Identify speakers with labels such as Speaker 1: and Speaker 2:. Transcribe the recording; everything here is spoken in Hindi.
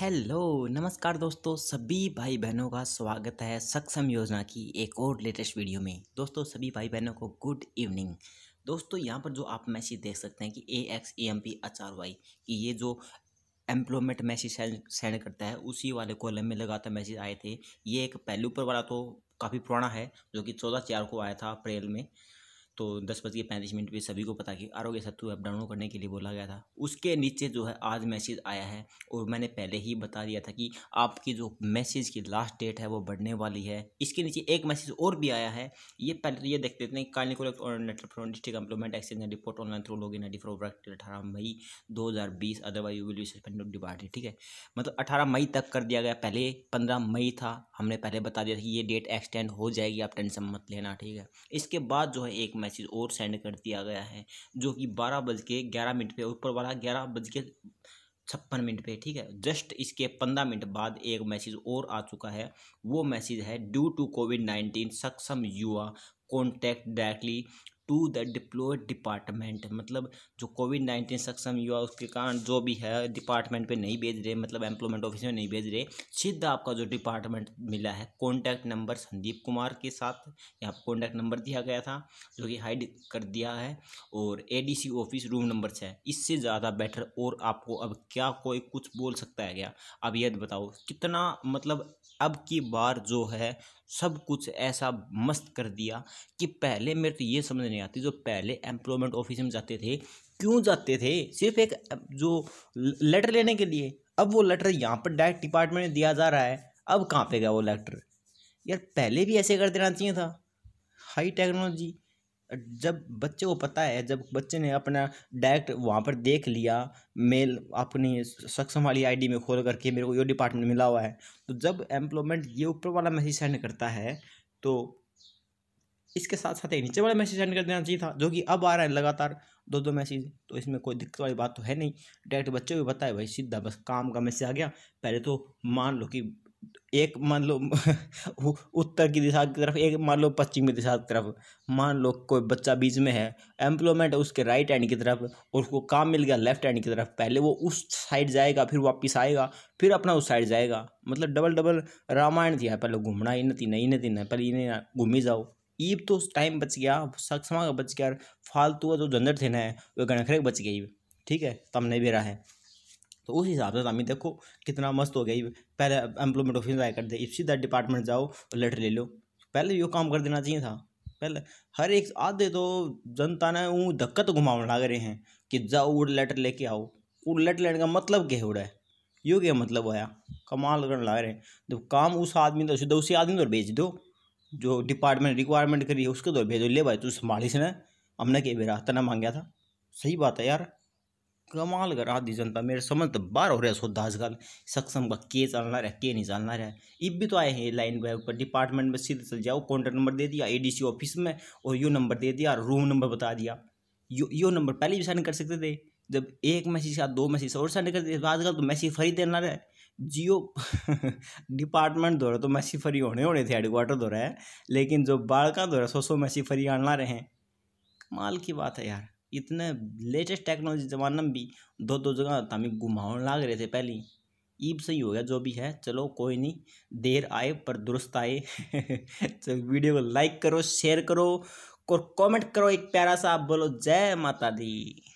Speaker 1: हेलो नमस्कार दोस्तों सभी भाई बहनों का स्वागत है सक्षम योजना की एक और लेटेस्ट वीडियो में दोस्तों सभी भाई बहनों को गुड इवनिंग दोस्तों यहाँ पर जो आप मैसेज देख सकते हैं कि A X A M P H R Y कि ये जो एम्प्लॉयमेंट मैसेज सेंड करता है उसी वाले कॉलम में लगातार मैसेज आए थे ये एक पहलू पर वाला तो काफ़ी पुराना है जो कि चौदह चार को आया था अप्रैल में तो दस बज के पैंतीस मिनट पर सभी को पता कि आरोग्य सत्तु ऐप डाउनलोड करने के लिए बोला गया था उसके नीचे जो है आज मैसेज आया है और मैंने पहले ही बता दिया था कि आपकी जो मैसेज की लास्ट डेट है वो बढ़ने वाली है इसके नीचे एक मैसेज और भी आया है ये पहले तो ये देख लेते हैं काली और network from district employment exchange report online through log in I for work अठारह मई दो हज़ार बीस otherwise you will be suspended डिपार्टी ठीक है मतलब अठारह मई तक कर दिया गया पहले पंद्रह मई था हमने पहले बता दिया था कि ये डेट एक्सटेंड हो जाएगी आप टेंशन मत लेना ठीक है इसके बाद जो है एक मैसेज और सेंड कर दिया गया है जो कि बारह बज के ग्यारह मिनट पे ऊपर वाला ग्यारह बज के छप्पन मिनट पे ठीक है जस्ट इसके पंद्रह मिनट बाद एक मैसेज और आ चुका है वो मैसेज है due to Covid nineteen Saksham Yuva contact directly to the deploy department मतलब जो कोविड नाइन्टीन सक्षम युवा उसके कारण जो भी है डिपार्टमेंट पे नहीं भेज रहे मतलब एम्प्लॉयमेंट ऑफिस में नहीं भेज रहे सीधा आपका जो डिपार्टमेंट मिला है कॉन्टैक्ट नंबर संदीप कुमार के साथ यहाँ कॉन्टैक्ट नंबर दिया गया था जो कि हाइड कर दिया है और ए ऑफिस रूम नंबर छः इससे ज़्यादा बेटर और आपको अब क्या कोई कुछ बोल सकता है क्या अब यह बताओ कितना मतलब अब की बार जो है सब कुछ ऐसा मस्त कर दिया कि पहले मेरे तो ये समझ नहीं आती जो पहले एम्प्लॉयमेंट ऑफिस में जाते थे क्यों जाते थे सिर्फ एक जो लेटर लेने के लिए अब वो लेटर यहाँ पर डायरेक्ट डिपार्टमेंट में दिया जा रहा है अब कहाँ पे गया वो लेटर यार पहले भी ऐसे कर देना चाहिए था हाई टेक्नोलॉजी जब बच्चे को पता है जब बच्चे ने अपना डायरेक्ट वहाँ पर देख लिया मेल अपनी सक्षम वाली आईडी में खोल करके मेरे को ये डिपार्टमेंट मिला हुआ है तो जब एम्प्लॉयमेंट ये ऊपर वाला मैसेज सेंड करता है तो इसके साथ साथ एक नीचे वाला मैसेज सेंड कर देना चाहिए था जो कि अब आ रहा है लगातार दो दो मैसेज तो इसमें कोई दिक्कत वाली बात तो है नहीं डायरेक्ट बच्चे को बताए भाई सीधा बस काम का मैसेज आ गया पहले तो मान लो कि एक मान लो उत्तर की दिशा की तरफ एक मान लो पश्चिम की दिशा की तरफ मान लो कोई बच्चा बीच में है एम्प्लॉयमेंट उसके राइट हैंड की तरफ और उसको काम मिल गया लेफ्ट हैंड की तरफ पहले वो उस साइड जाएगा फिर वापस आएगा फिर अपना उस साइड जाएगा मतलब डबल डबल रामायण दिया है पहले घूमना ही नहीं नहीं तीन पहले इन्हें घूम ही जाओ ईब तो टाइम बच गया सक्षमा का बच गया फालतू का जो झंझट थे ना वो गणखरे बच गई ठीक है तमने तो नहीं रहा है तो उस हिसाब से तमी तो देखो कितना मस्त हो गई पहले एम्प्लॉयमेंट ऑफिस आया कर दे सीधा डिपार्टमेंट जाओ और लेटर ले लो पहले यो काम कर देना चाहिए था पहले हर एक आधे तो जनता ने ऊँ धक्का तो घुमावने लग रहे हैं कि जाओ वो लेटर लेके आओ वो लेटर लेने का मतलब क्या हो रहा है यो क्या मतलब होया कमाल करने लग रहे हैं जब काम उस आदमी तो सीधा उसी आदमी तो भेज दो जो डिपार्टमेंट रिक्वायरमेंट करी है उसके दौर भेजो ले भाई तू संभाली से ना हमने के बेरा तना मांगा था सही बात है यार कमाल कर रहा दी जनता मेरे समझ तो बार हो रहा है सोदा दास गाल सक्षम का के चलना रहा के नहीं चलना रहा इब भी तो आए हैं लाइन पे ऊपर डिपार्टमेंट में सीधे चल जाओ कॉन्टैक्ट नंबर दे दिया एडीसी ऑफिस में और यो नंबर दे दिया रूम नंबर बता दिया यो यो नंबर पहले भी साइन कर सकते थे जब एक मैसेज या दो मैसेज और साइन कर दिया आजकल तो मैसेज फरी देना रहा है जियो डिपार्टमेंट द्वारा तो मैसी फरी होने होने थे हेडक्वार्टर दौरा है लेकिन जो बालका द्वारा सो सो मैसी फरी आना रहे हैं कमाल की बात है यार इतने लेटेस्ट टेक्नोलॉजी ज़माने में भी दो दो जगह तमी घुमा लाग रहे थे पहली ईब सही हो गया जो भी है चलो कोई नहीं देर आए पर दुरुस्त आए तो वीडियो को लाइक करो शेयर करो और कमेंट करो एक प्यारा सा आप बोलो जय माता दी